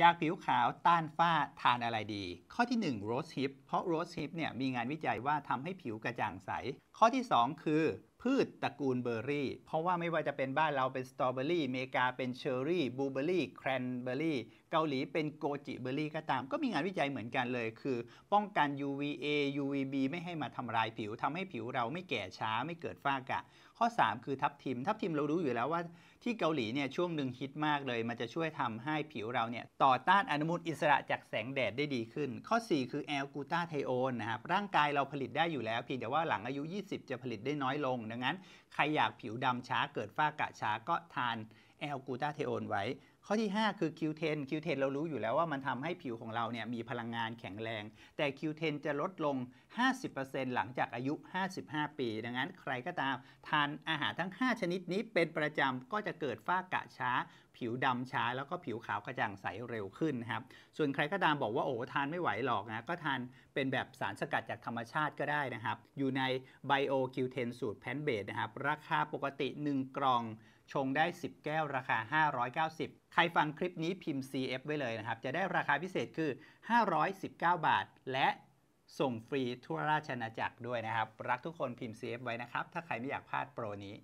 ยาผิวขาวต้านฝ้าทานอะไรดี ข้อที่1 rose hip เพราะ rose hip เนี่ยมีงานวิจัยว่าทำให้ผิวกระจ่างใส ข้อที่ 2 คือพืชตระกูลเบอร์รี่ เพราะว่าไม่ว่าจะเป็นบ้านเราเป็นสตรอเบอรี่อเมริกาเป็นเชอร์รี่บลูเบอร์รี่แครนเบอร์รี่เกาหลีเป็นโกจิเบอร์รี่ก็ตาม ก็มีงานวิจัยเหมือนกันเลย คือป้องกัน UVA UVB ไม่ให้มาทำลายผิวทำให้ผิวเราไม่แก่ช้าไม่เกิดฝ้ากระข้อ 3 คือทับทิม ทับทิมเรารู้อยู่แล้วว่าที่เกาหลีเนี่ยช่วงหนึ่งฮิตมากเลย มันจะช่วยทำให้ผิวเราเนี่ยต่อต้านอนุมูลอิสระจากแสงแดดได้ดีขึ้น ข้อ 4คือแอลกูตาไทโอนนะครับร่างกายเราผลิตได้อยู่แล้วเพียงแต่ว่าหลังอายุ 20 จะผลิตได้น้อยลงดังนั้นใครอยากผิวดำช้าเกิดฝ้ากระช้าก็ทาน L กูตาเทโอนไว้ ข้อที่ 5 คือ Q10 Q10 เรารู้อยู่แล้วว่ามันทำให้ผิวของเราเนี่ยมีพลังงานแข็งแรง แต่ Q10 จะลดลง 50%หลังจากอายุ 55 ปี ดังนั้นใครก็ตามทานอาหารทั้ง 5 ชนิดนี้เป็นประจำก็จะเกิดฝ้ากระช้า ผิวดำช้า แล้วก็ผิวขาวกระจ่างใสเร็วขึ้นครับส่วนใครก็ตามบอกว่าโอ้ทานไม่ไหวหรอกนะก็ทานเป็นแบบสารสกัดจากธรรมชาติก็ได้นะครับอยู่ใน Bio Q10 สูตรแพนเบดนะครับราคาปกติ1กล่องชงได้ 10 แก้ว ราคา 590 ใครฟังคลิปนี้พิมพ์ CF ไว้เลยนะครับ จะได้ราคาพิเศษคือ 519 บาท และส่งฟรีทั่วราชนาจักรด้วยนะครับ รักทุกคนพิมพ์ CF ไว้นะครับ ถ้าใครไม่อยากพลาดโปรนี้